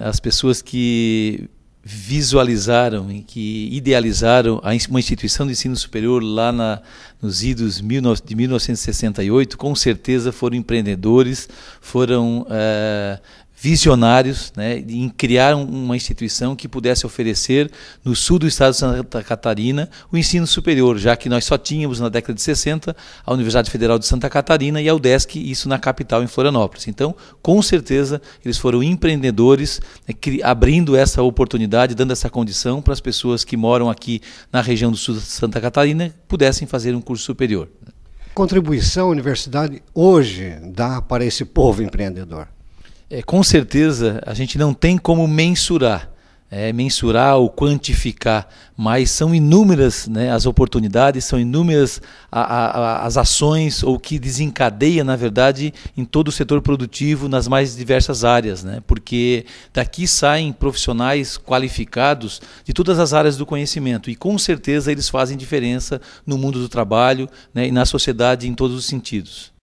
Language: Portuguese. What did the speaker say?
as pessoas que visualizaram e que idealizaram uma instituição de ensino superior lá na, nos idos de 1968, com certeza foram empreendedores, foram é, visionários né, em criar uma instituição que pudesse oferecer no sul do estado de Santa Catarina o ensino superior, já que nós só tínhamos na década de 60 a Universidade Federal de Santa Catarina e a UDESC, isso na capital, em Florianópolis. Então, com certeza, eles foram empreendedores, né, abrindo essa oportunidade, dando essa condição para as pessoas que moram aqui na região do sul de Santa Catarina pudessem fazer um curso superior. Contribuição a universidade hoje dá para esse povo empreendedor? é, com certeza a gente não tem como mensurar, é, mensurar ou quantificar, mas são inúmeras né, as oportunidades, são inúmeras a, a, a, as ações ou que desencadeia, na verdade, em todo o setor produtivo, nas mais diversas áreas, né? porque daqui saem profissionais qualificados de todas as áreas do conhecimento e com certeza eles fazem diferença no mundo do trabalho né, e na sociedade em todos os sentidos.